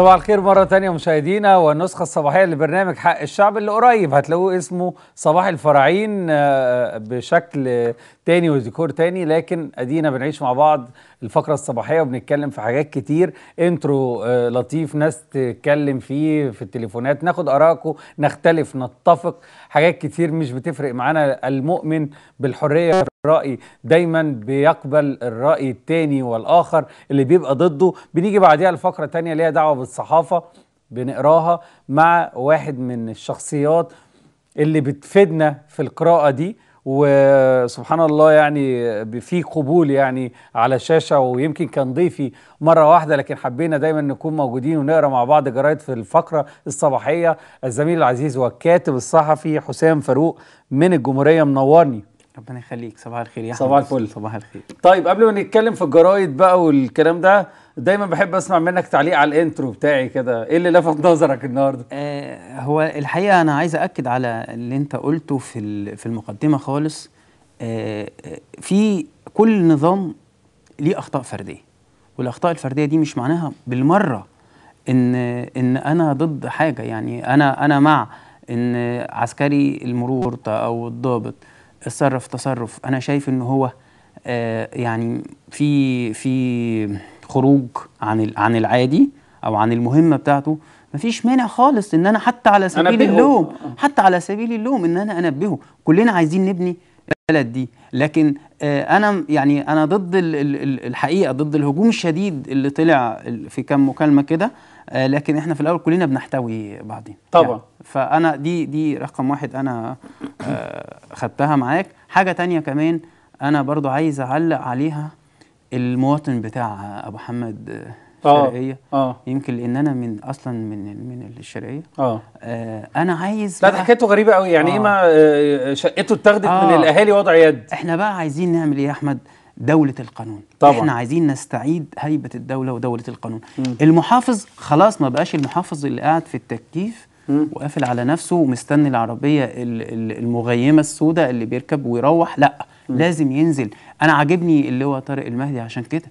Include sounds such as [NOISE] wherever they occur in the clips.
صباح الخير مرة تانية مشاهدينا والنسخة الصباحية لبرنامج حق الشعب اللي قريب هتلاقوه اسمه صباح الفراعين آه، بشكل تاني وديكور تاني لكن ادينا بنعيش مع بعض الفقره الصباحيه وبنتكلم في حاجات كتير انترو آه، لطيف ناس تتكلم فيه في التليفونات ناخد ارائكم نختلف نتفق حاجات كتير مش بتفرق معانا المؤمن بالحريه في الراي دايما بيقبل الراي التاني والاخر اللي بيبقى ضده بنيجي بعديها لفقره تانيه ليها دعوه بالصحافه بنقراها مع واحد من الشخصيات اللي بتفيدنا في القراءه دي وسبحان الله يعني في قبول يعني على الشاشه ويمكن كان ضيفي مره واحده لكن حبينا دايما نكون موجودين ونقرا مع بعض جرايد في الفقره الصباحيه الزميل العزيز والكاتب الصحفي حسام فاروق من الجمهوريه منورني ربنا يخليك صباح الخير يا صباح الفل صباح الخير طيب قبل ما نتكلم في الجرايد بقى والكلام ده دايما بحب اسمع منك تعليق على الانترو بتاعي كده ايه اللي لفت نظرك النهارده آه هو الحقيقه انا عايز اكد على اللي انت قلته في في المقدمه خالص آه،, آه في كل نظام ليه اخطاء فرديه والاخطاء الفرديه دي مش معناها بالمره ان ان انا ضد حاجه يعني انا انا مع ان عسكري المرور او الضابط اتصرف تصرف انا شايف ان هو آه يعني في في خروج عن عن العادي او عن المهمه بتاعته ما فيش مانع خالص ان انا حتى على سبيل اللوم آه. حتى على سبيل اللوم ان انا انبهه كلنا عايزين نبني البلد دي لكن آه، انا يعني انا ضد الحقيقه ضد الهجوم الشديد اللي طلع في كام مكالمه كده آه، لكن احنا في الاول كلنا بنحتوي بعضين طبعا يعني فانا دي دي رقم واحد انا خدتها معاك حاجه تانية كمان انا برضو عايز اعلق عليها المواطن بتاع ابو حمد آه. الشرقيه اه يمكن لان انا من اصلا من من الشرقيه آه. اه انا عايز لا حكايته غريبه قوي يعني آه. ايه ما شقته اتاخدت من الاهالي وضع يد احنا بقى عايزين نعمل ايه يا احمد دولة القانون طبعا. احنا عايزين نستعيد هيبة الدولة ودولة القانون م. المحافظ خلاص ما بقاش المحافظ اللي قاعد في التكييف وقافل على نفسه ومستني العربية المغيمة السوداء اللي بيركب ويروح لا م. لازم ينزل انا عاجبني اللي هو طارق المهدي عشان كده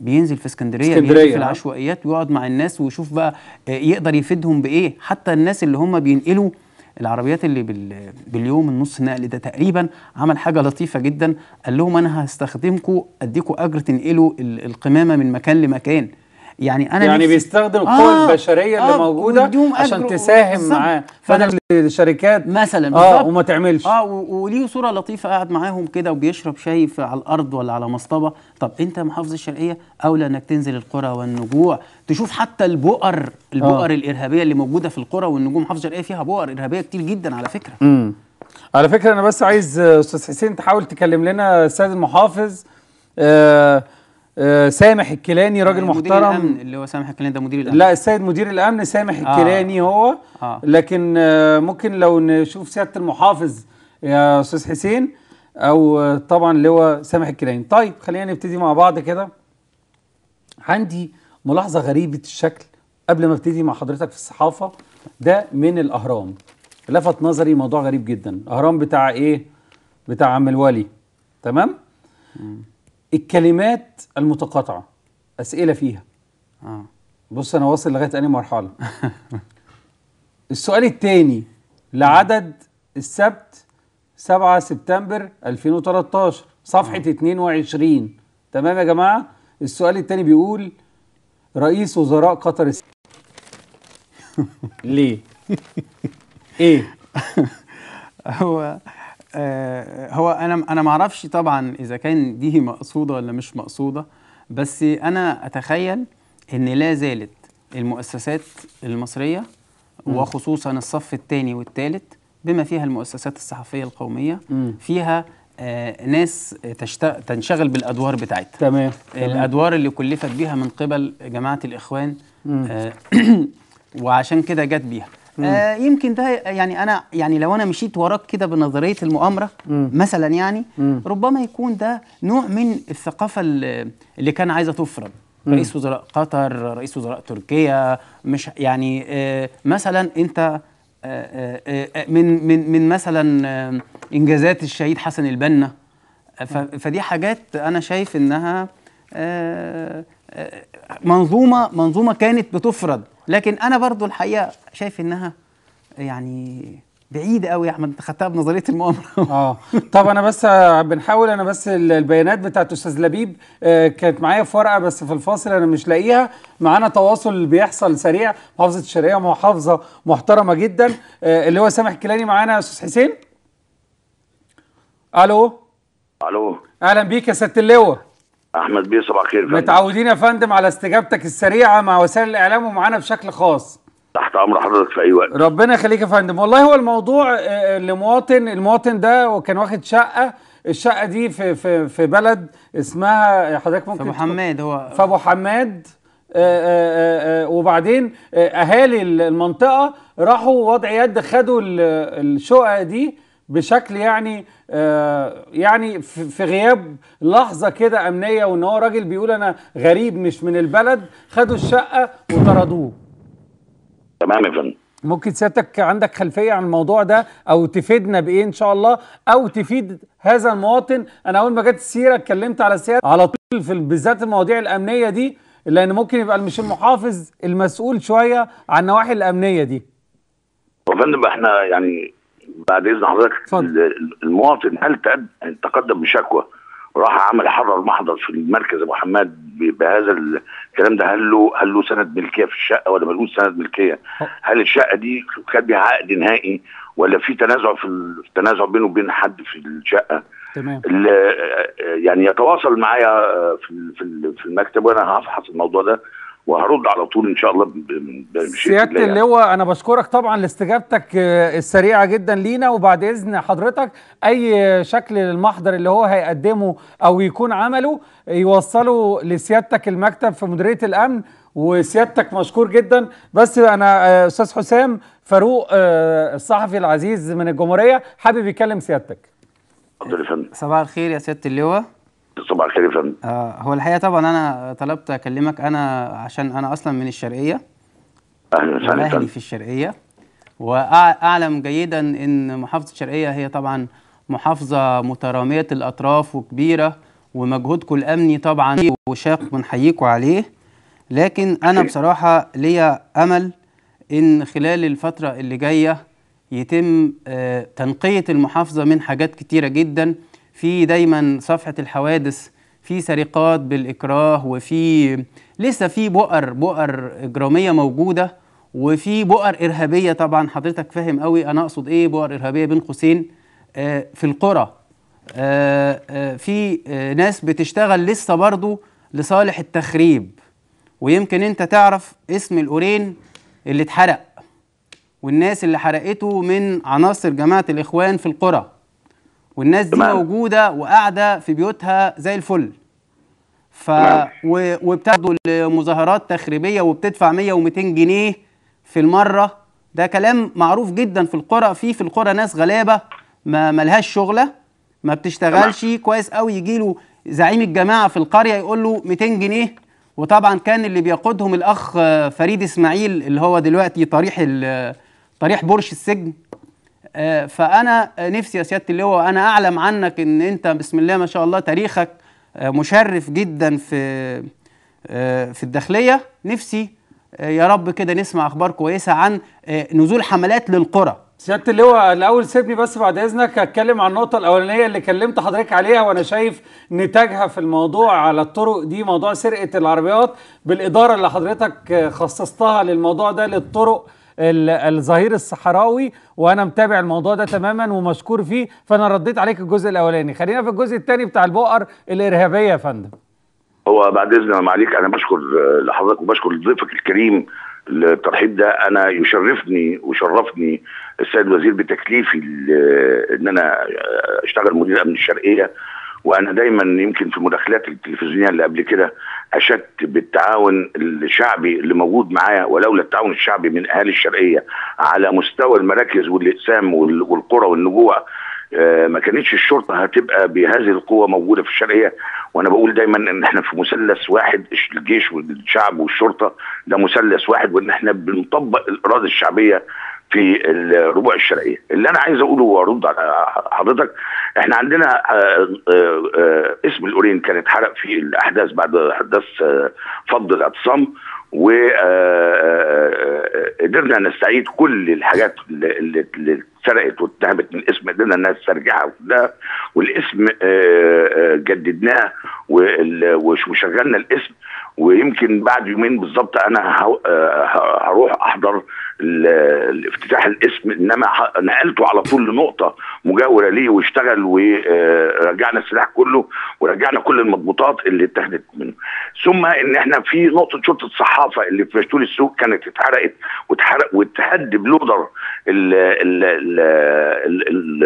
بينزل في اسكندريه اسكندريه في آه. العشوائيات ويقعد مع الناس ويشوف بقى آه، يقدر يفيدهم بايه حتى الناس اللي هم بينقلوا العربيات اللي باليوم النص نقل ده تقريبا عمل حاجه لطيفه جدا قال لهم انا هستخدمكم اديكم اجر تنقلوا القمامه من مكان لمكان يعني انا يعني بيستخدم القوى آه البشريه اللي آه موجوده عشان تساهم معاه بدل الشركات مثلا اه وما تعملش اه وليه صوره لطيفه قاعد معاهم كده وبيشرب شاي على الارض ولا على مصطبه طب انت محافظ الشرقيه اولى انك تنزل القرى والنجوع تشوف حتى البؤر آه. البؤر آه. الارهابيه اللي موجوده في القرى والنجوم محافظ الشرقيه فيها بؤر ارهابيه كتير جدا على فكره امم على فكره انا بس عايز استاذ حسين تحاول تكلم لنا السيد المحافظ آه آه، سامح الكيلاني راجل يعني محترم الأمن اللي هو سامح الكيلاني ده مدير الامن لا السيد مدير الامن سامح آه الكيلاني هو آه لكن آه، ممكن لو نشوف سياده المحافظ يا استاذ حسين او آه، طبعا اللي هو سامح الكيلاني طيب خلينا نبتدي مع بعض كده عندي ملاحظه غريبه الشكل قبل ما ابتدي مع حضرتك في الصحافه ده من الاهرام لفت نظري موضوع غريب جدا الاهرام بتاع ايه بتاع عم الولي تمام مم. الكلمات المتقاطعه اسئله فيها اه بص انا واصل لغايه انهي مرحله [LAUGHS] السؤال الثاني لعدد السبت 7 سبتمبر 2013 صفحه آه. 22 تمام يا جماعه السؤال الثاني بيقول رئيس وزراء قطر [LAUGHS] ليه ايه [LAUGHS] هو آه، هو انا انا ما اعرفش طبعا اذا كان دي مقصوده ولا مش مقصوده بس انا اتخيل ان لا زالت المؤسسات المصريه وخصوصا الصف الثاني والثالث بما فيها المؤسسات الصحفيه القوميه فيها آه، ناس تشت... تنشغل بالادوار بتاعتها تمام الادوار اللي كلفت بيها من قبل جماعه الاخوان آه، [CLEARS THROAT] وعشان كده جت بيها آه يمكن ده يعني انا يعني لو انا مشيت وراك كده بنظريه المؤامره مم. مثلا يعني مم. ربما يكون ده نوع من الثقافه اللي كان عايزه تفرض رئيس وزراء قطر رئيس وزراء تركيا مش يعني آه مثلا انت آه آه, آه، من من من مثلا آه، انجازات الشهيد حسن البنا فدي حاجات انا شايف انها آه، منظومه منظومه كانت بتفرض لكن انا برضو الحقيقه شايف انها يعني بعيدة قوي يا احمد انت خدتها بنظريه المؤامره [LAUGHS] اه طب انا بس بنحاول انا بس البيانات بتاعت استاذ لبيب آه، كانت معايا في ورقه بس في الفاصل انا مش لاقيها معانا تواصل بيحصل سريع محافظه الشرقيه محافظه محترمه جدا آه، اللي هو سامح كيلاني معانا يا استاذ حسين الو الو اهلا بيك يا سياده اللواء احمد بيه صباح الخير متعودين يا فندم على استجابتك السريعه مع وسائل الاعلام ومعانا بشكل خاص تحت امر حضرتك في اي وقت ربنا يخليك يا فندم والله هو الموضوع آه، آه، لمواطن المواطن ده وكان واخد شقه الشقه دي في في في بلد اسمها حضرتك ممكن فابو حماد هو فابو حماد آه، وبعدين اهالي المنطقه راحوا وضع يد خدوا الشقق دي بشكل يعني آه يعني في غياب لحظه كده امنيه وان هو راجل بيقول انا غريب مش من البلد خدوا الشقه وطردوه تمام يا فندم ممكن سيادتك عندك خلفيه عن الموضوع ده او تفيدنا بايه ان شاء الله او تفيد هذا المواطن انا اول ما جت السيره اتكلمت على سيادة على طول في بالذات المواضيع الامنيه دي لان ممكن يبقى مش المحافظ المسؤول شويه عن النواحي الامنيه دي. يا فندم احنا يعني بعد اذن حضرتك المواطن هل تقدم بشكوى راح عمل حرر محضر في المركز ابو حماد بهذا الكلام ده هل له هل له سند ملكيه في الشقه ولا ملوش سند ملكيه؟ هل الشقه دي كان بها عقد نهائي ولا في تنازع في تنازع بينه وبين حد في الشقه؟ تمام آه، آه، يعني يتواصل معايا آه، في في المكتب وانا هفحص الموضوع ده وهرد على طول ان شاء الله سياده يعني. اللواء يعني. انا بشكرك طبعا لاستجابتك آه، السريعه جدا لينا وبعد اذن حضرتك اي شكل المحضر اللي هو هيقدمه او يكون عمله يوصله لسيادتك المكتب في مديريه الامن وسيادتك مشكور جدا بس انا آه، استاذ حسام فاروق آه، الصحفي العزيز من الجمهوريه حابب يكلم سيادتك اتفضل يا فندم صباح الخير يا سياده اللواء صباح الخير يا فندم آه هو الحقيقه طبعا انا طلبت اكلمك انا عشان انا اصلا من الشرقيه اهلا وسهلا اهلي طيب. في الشرقيه واعلم جيدا ان محافظه الشرقيه هي طبعا محافظه متراميه الاطراف وكبيره ومجهودكم الامني طبعا وشاق بنحييكم عليه لكن انا بصراحه ليا امل ان خلال الفتره اللي جايه يتم آه، تنقيه المحافظه من حاجات كتيره جدا في دايما صفحة الحوادث في سرقات بالإكراه وفي لسه في بؤر بؤر إجرامية موجودة وفي بؤر إرهابية طبعا حضرتك فاهم قوي أنا أقصد إيه بؤر إرهابية بين قوسين آه، في القرى آه، آه، في ناس بتشتغل لسه برضو لصالح التخريب ويمكن أنت تعرف اسم الأورين اللي اتحرق والناس اللي حرقته من عناصر جماعة الإخوان في القرى والناس دي موجوده وقاعده في بيوتها زي الفل ف و... وبتاخدوا المظاهرات تخريبيه وبتدفع 100 و200 جنيه في المره ده كلام معروف جدا في القرى في في القرى ناس غلابه ما ملهاش شغله ما بتشتغلش تمام. كويس قوي يجي له زعيم الجماعه في القريه يقول له 200 جنيه وطبعا كان اللي بيقودهم الاخ فريد اسماعيل اللي هو دلوقتي طريح ال... طريح برش السجن آه، فانا نفسي يا سياده اللواء انا اعلم عنك ان انت بسم الله ما شاء الله تاريخك آه، مشرف جدا في آه، في الداخليه نفسي يا رب كده نسمع اخبار كويسه عن نزول حملات للقرى سياده اللواء الاول سيبني بس بعد اذنك هتكلم عن النقطه الاولانيه اللي كلمت حضرتك عليها وانا شايف نتاجها في الموضوع على الطرق دي موضوع سرقه العربيات بالاداره اللي حضرتك خصصتها للموضوع ده للطرق الظهير الصحراوي وانا متابع الموضوع ده تماما ومشكور فيه فانا رديت عليك الجزء الاولاني خلينا في الجزء الثاني بتاع البؤر الارهابيه يا فندم هو بعد اذن الله انا بشكر آه، لحضرتك وبشكر ضيفك الكريم الترحيب ده انا يشرفني وشرفني السيد الوزير بتكليفي ان انا آه، اشتغل مدير امن الشرقيه وانا دايما يمكن في مداخلات التلفزيونيه اللي قبل كده اشدت بالتعاون الشعبي اللي موجود معايا ولولا التعاون الشعبي من اهالي الشرقيه على مستوى المراكز والاقسام والقرى والنجوع آه، ما كانتش الشرطه هتبقى بهذه القوه موجوده في الشرقيه وانا بقول دايما ان احنا في مثلث واحد الجيش والشعب والشرطه ده مثلث واحد وان احنا بنطبق الاراده الشعبيه في الربوع الشرعيه اللي انا عايز اقوله وارد على حضرتك احنا عندنا آه، آه، آه، اسم الاورين كان اتحرق في الاحداث بعد احداث فض الاعتصام وقدرنا نستعيد كل الحاجات اللي اتسرقت واتهمت من اسم قدرنا انها تسترجعها والاسم جددناه وشغلنا الاسم ويمكن بعد يومين بالظبط انا هروح احضر الافتتاح الاسم انما نقلته على طول لنقطه مجاوره ليه واشتغل ورجعنا السلاح كله ورجعنا كل المضبوطات اللي اتخذت منه ثم ان احنا في نقطه شرطه الصحافه اللي في مشتول السوق كانت اتحرقت واتحرق واتحد بلودر الـ الـ الـ الـ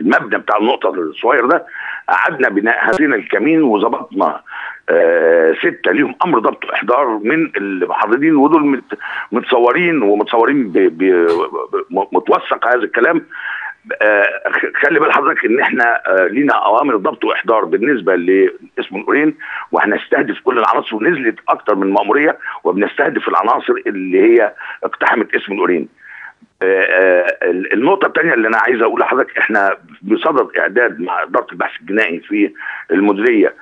المبنى بتاع النقطه الصغير ده قعدنا بناء هزينا الكمين وظبطنا آه، ستة ليهم أمر ضبط إحضار من المحرضين ودول متصورين ومتصورين متوثق هذا الكلام آه، خلي بال حضرتك ان احنا آه، لينا اوامر ضبط واحضار بالنسبه لاسم القرين وهنستهدف كل العناصر ونزلت اكثر من ماموريه وبنستهدف العناصر اللي هي اقتحمت اسم القرين. النقطه الثانيه اللي انا عايز اقول لحضرتك احنا بصدد اعداد مع اداره البحث الجنائي في المديريه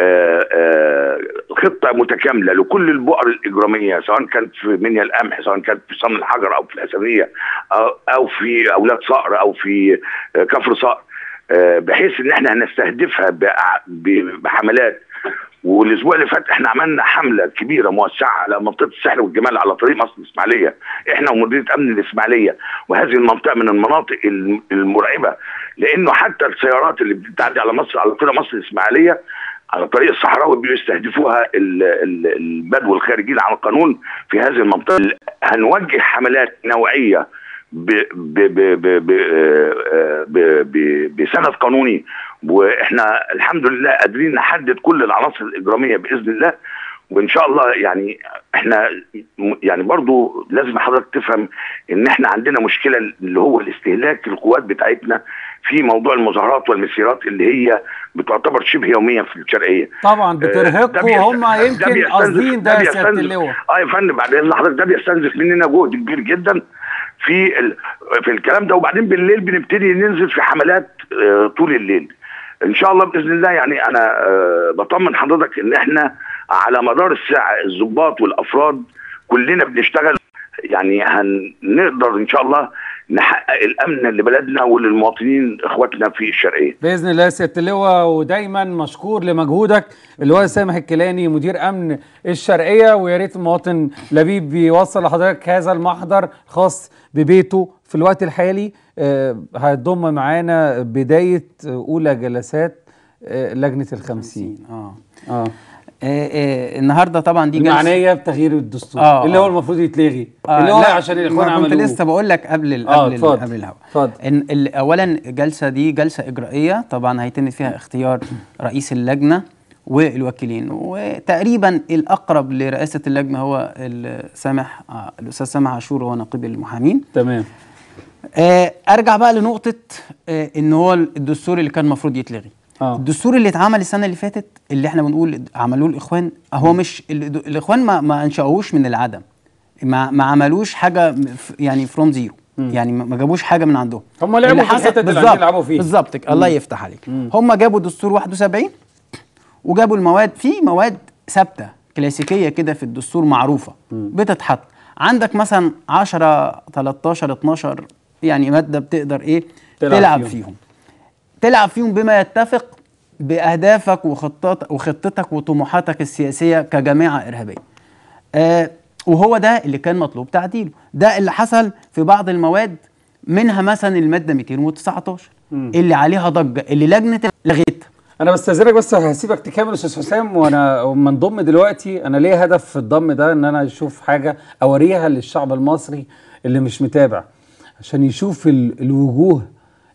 آه، آه، خطه متكامله لكل البؤر الاجراميه سواء كانت في منيا القمح سواء كانت في صن الحجر او في الاسريه او في اولاد صقر او في آه، كفر صقر بحيث ان احنا هنستهدفها بحملات والاسبوع اللي فات احنا عملنا حمله كبيره موسعه على منطقه السحر والجمال على طريق مصر الاسماعيليه احنا ومديريه امن الاسماعيليه وهذه المنطقه من المناطق المرعبه لانه حتى السيارات اللي بتعدي على مصر على طريق مصر الاسماعيليه على طريق الصحراوي بيستهدفوها البدو الخارجين عن القانون في هذه المنطقه هنوجه حملات نوعيه آه، آه، بسند قانوني واحنا الحمد لله قادرين نحدد كل العناصر الاجراميه باذن الله وان شاء الله يعني احنا يعني برضو لازم حضرتك تفهم ان احنا عندنا مشكله اللي هو الاستهلاك القوات بتاعتنا في موضوع المظاهرات والمسيرات اللي هي بتعتبر شبه يوميا في الشرقيه طبعا آه، بترهقوا هم يمكن قاصدين ده يا سياده اللواء اه يا فندم بعدين لحظه ده بيستنزف مننا جهد كبير جدا في ال... في الكلام ده وبعدين بالليل بنبتدي ننزل في حملات آه طول الليل ان شاء الله باذن الله يعني انا آه بطمن حضرتك ان احنا على مدار الساعه الضباط والافراد كلنا بنشتغل يعني هنقدر ان شاء الله نحقق الامن لبلدنا وللمواطنين اخواتنا في الشرقيه. باذن الله سياده اللواء ودايما مشكور لمجهودك اللواء سامح الكيلاني مدير امن الشرقيه ويا ريت المواطن لبيب بيوصل لحضرتك هذا المحضر خاص ببيته في الوقت الحالي هتضم آه، معانا بدايه اولى جلسات آه، لجنه الخمسين. اه اه إيه، إيه. النهارده طبعا دي معنيه بتغيير الدستور آه اللي هو آه. المفروض يتلغي آه اللي هو عشان الاخوان عملوا كنت لسه بقول لك قبل آه قبل قبل الهوا اتفضل اولا الجلسه دي جلسه اجرائيه طبعا هيتم فيها اختيار رئيس اللجنه والوكيلين وتقريبا الاقرب لرئاسه اللجنه هو سامح الاستاذ سامح عاشور هو نقيب المحامين تمام آه، ارجع بقى لنقطه آه، ان هو الدستور اللي كان المفروض يتلغي آه. الدستور اللي اتعمل السنه اللي فاتت اللي احنا بنقول عملوه الاخوان هو مش الاخوان ما, ما انشاوهوش من العدم ما ما عملوش حاجه يعني فروم زيرو يعني ما جابوش حاجه من عندهم هم لعبوا حاجه الحته اللي فيها بالظبط الله يفتح عليك مم. هم جابوا دستور 71 وجابوا المواد في مواد ثابته كلاسيكيه كده في الدستور معروفه مم. بتتحط عندك مثلا 10 13 12 يعني ماده بتقدر ايه تلعب, تلعب فيهم, فيهم. تلعب فيهم بما يتفق باهدافك وخطط وخطتك وطموحاتك السياسيه كجماعه ارهابيه. آه وهو ده اللي كان مطلوب تعديله، ده اللي حصل في بعض المواد منها مثلا الماده 219 م. اللي عليها ضجه اللي لجنه لغيتها. انا بستاذنك بس هسيبك تكمل استاذ حسام وانا منضم دلوقتي انا ليه هدف في الضم ده ان انا اشوف حاجه اوريها للشعب المصري اللي مش متابع عشان يشوف الوجوه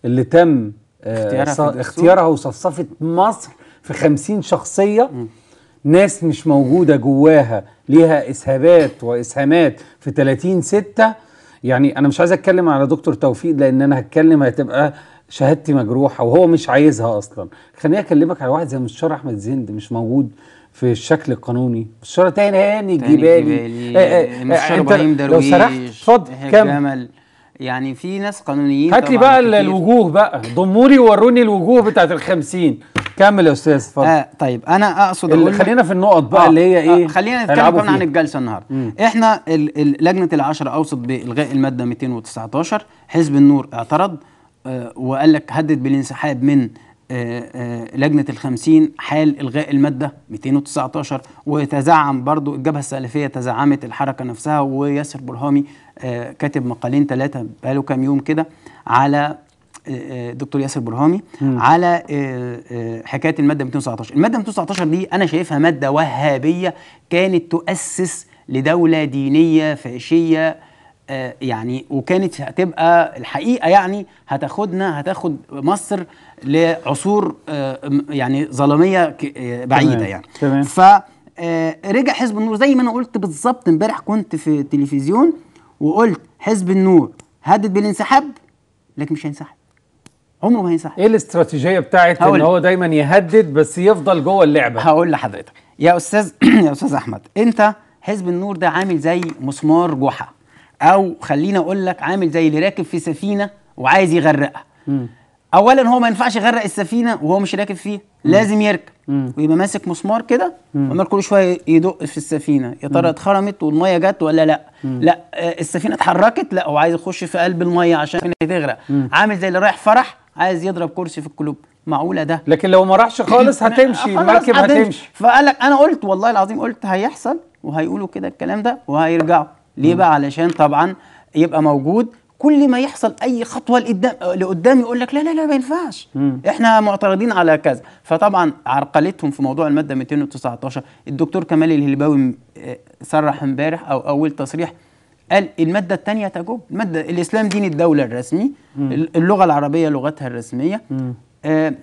اللي تم اختيارها, اختيارها وصفصفت مصر في خمسين شخصية ناس مش موجودة جواها ليها إسهابات وإسهامات في 30 ستة يعني أنا مش عايز أتكلم على دكتور توفيق لأن أنا هتكلم هتبقى شهادتي مجروحة وهو مش عايزها أصلا خليني أكلمك على واحد زي مستشار أحمد زند مش موجود في الشكل القانوني مستشار تاني هاني الجبالي آه، آه، مستشار آه، إبراهيم درويش لو سرحت اتفضل كمل يعني في ناس قانونيين هات لي بقى كتير. الوجوه بقى ضموري وروني الوجوه بتاعت ال 50 كمل يا استاذ اتفضل آه طيب انا اقصد اللي خلينا في النقط بقى آه اللي هي آه، ايه آه خلينا نتكلم عن الجلسه النهارده احنا ال ال لجنه العشرة اوصت بالغاء الماده 219 حزب النور اعترض آه وقال لك هدد بالانسحاب من آه، آه، لجنة الخمسين حال إلغاء المادة 219 وتزعم برضو الجبهة السلفية تزعمت الحركة نفسها وياسر برهامي آه، كاتب مقالين ثلاثة بقاله كام يوم كده على دكتور ياسر برهامي على حكاية المادة 219 المادة 219 دي أنا شايفها مادة وهابية كانت تؤسس لدولة دينية فاشية آه، يعني وكانت هتبقى الحقيقه يعني هتاخدنا هتاخد مصر لعصور آه، يعني ظلاميه آه، بعيده تمام. يعني تمام. فرجع حزب النور زي ما انا قلت بالظبط امبارح كنت في التلفزيون وقلت حزب النور هدد بالانسحاب لكن مش هينسحب عمره ما هينسحب ايه الاستراتيجيه بتاعت ان هو دايما يهدد بس يفضل جوه اللعبه هقول لحضرتك يا استاذ [CLEARS THROAT] يا استاذ احمد انت حزب النور ده عامل زي مسمار جحا او خلينا اقول لك عامل زي اللي راكب في سفينه وعايز يغرقها م. اولا هو ما ينفعش يغرق السفينه وهو مش راكب فيها لازم يركب ويبقى ماسك مسمار كده وعمال كل شويه يدق في السفينه يا ترى اتخرمت والميه جت ولا لا م. لا آه، السفينه اتحركت لا هو عايز يخش في قلب الميه عشان تغرق عامل زي اللي رايح فرح عايز يضرب كرسي في الكلوب معقوله ده لكن لو ما راحش خالص [LAUGHS] هتمشي المركب هتمشي فقال لك انا قلت والله العظيم قلت هيحصل وهيقولوا كده الكلام ده وهيرجعوا ليه بقى علشان طبعا يبقى موجود كل ما يحصل اي خطوه لقدام لقدام يقول لك لا لا لا ما ينفعش احنا معترضين على كذا فطبعا عرقلتهم في موضوع الماده 219 الدكتور كمال الهلباوي آه، صرح امبارح او اول تصريح قال المادة الثانية تجب المادة الإسلام دين الدولة الرسمي مم. اللغة العربية لغتها الرسمية آه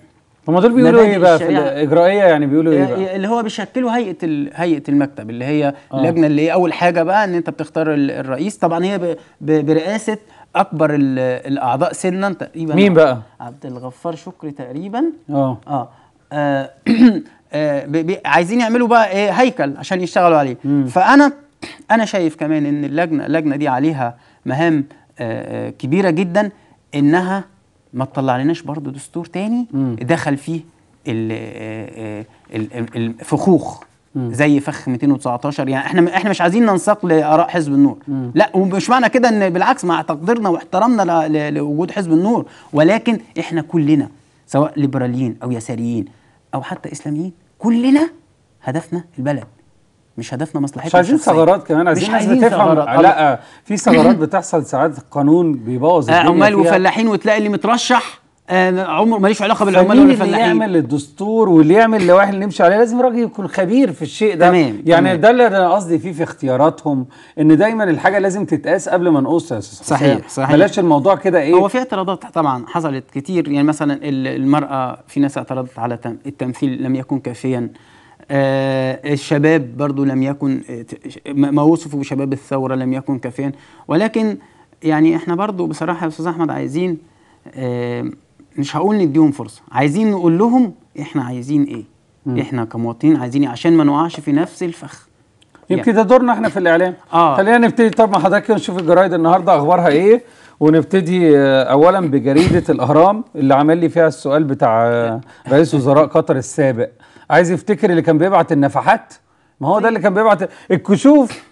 طب ما دول بيقولوا ايه بقى في الاجرائيه يعني, يعني بيقولوا ايه بقى؟ اللي هو بيشكلوا هيئه هيئه المكتب اللي هي اللجنه آه. اللي هي اول حاجه بقى ان انت بتختار الرئيس طبعا هي برئاسه اكبر الاعضاء سنا تقريبا مين بقى؟ عبد الغفار شكري تقريبا اه اه, آه،, [CLEARS THROAT] آه، بي عايزين يعملوا بقى ايه هيكل عشان يشتغلوا عليه مم. فانا انا شايف كمان ان اللجنه اللجنه دي عليها مهام كبيره جدا انها ما تطلعلناش برضه دستور تاني مم. دخل فيه الفخوخ آه، زي فخ 219 يعني احنا احنا مش عايزين ننساق لاراء حزب النور مم. لا ومش معنى كده ان بالعكس مع تقديرنا واحترامنا لوجود حزب النور ولكن احنا كلنا سواء ليبراليين او يساريين او حتى اسلاميين كلنا هدفنا البلد مش هدفنا مصلحتنا مش عايزين ثغرات كمان عايزين مش عايزين تفهم لا في ثغرات بتحصل ساعات القانون بيبوظ آه عمال وفلاحين وتلاقي اللي مترشح آه عمره ماليش علاقه بالعمال ولا الفلاحين اللي يعمل الدستور واللي يعمل اللوائح اللي نمشي عليها لازم الراجل يكون خبير في الشيء ده تمام يعني تمام. ده اللي انا قصدي فيه في اختياراتهم ان دايما الحاجه لازم تتقاس قبل ما نقص يا استاذ صحيح صحيح بلاش الموضوع كده ايه هو في اعتراضات طبعا حصلت كتير يعني مثلا المراه في ناس اعترضت على التمثيل لم يكن كافيا آه، الشباب برضو لم يكن آه، ما وصفوا بشباب الثورة لم يكن كافيا ولكن يعني احنا برضو بصراحة يا أستاذ أحمد عايزين آه، مش هقول نديهم فرصة عايزين نقول لهم احنا عايزين ايه م. احنا كمواطنين عايزين ايه عشان ما نقعش في نفس الفخ يمكن يعني ده دورنا احنا في الاعلام [LAUGHS] آه. خلينا نبتدي طب مع حضرتك نشوف الجرايد النهارده اخبارها ايه ونبتدي اولا بجريده الاهرام اللي عمل لي فيها السؤال بتاع رئيس وزراء قطر السابق عايز يفتكر اللي كان بيبعت النفحات ما هو ده اللي طيب. كان بيبعت الكشوف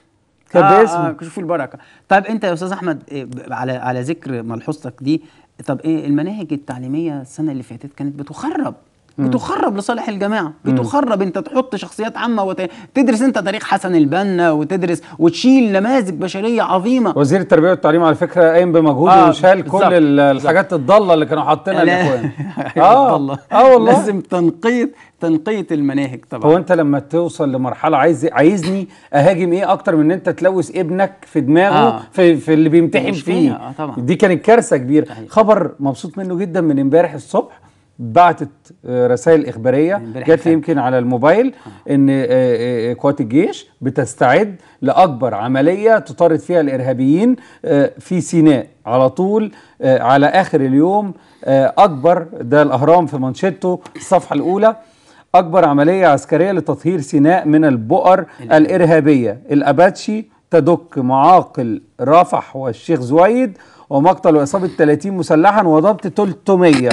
كان آه آه كشوف البركه طيب انت يا استاذ احمد إيه، على على ذكر ملحوظتك دي طب ايه المناهج التعليميه السنه اللي فاتت كانت بتخرب بتخرب لصالح الجماعه بتخرب انت تحط شخصيات عامه وتدرس انت تاريخ حسن البنا وتدرس وتشيل نماذج بشريه عظيمه وزير التربيه والتعليم على فكره قايم بمجهود آه وشال كل الحاجات الضاله اللي كانوا حاطينها الاخوان [LAUGHS] أيوة، اه اه والله لازم تنقيط تنقيه المناهج طبعا هو انت لما توصل لمرحله عايز عايزني اهاجم ايه اكتر من ان انت تلوث ابنك في دماغه آه. في, في اللي بيمتحن فيه آه طبعا. دي كانت كارثه كبيره خبر مبسوط منه جدا من امبارح الصبح بعتت آه، رسائل اخباريه جت يمكن على الموبايل آه. ان قوات آه، الجيش بتستعد لاكبر عمليه تطارد فيها الارهابيين في سيناء على طول على اخر اليوم اكبر ده الاهرام في مانشيتو الصفحه الاولى اكبر عمليه عسكريه لتطهير سيناء من البؤر الارهابيه الاباتشي تدك معاقل رفح والشيخ زويد ومقتل واصابه 30 مسلحا وضبط 300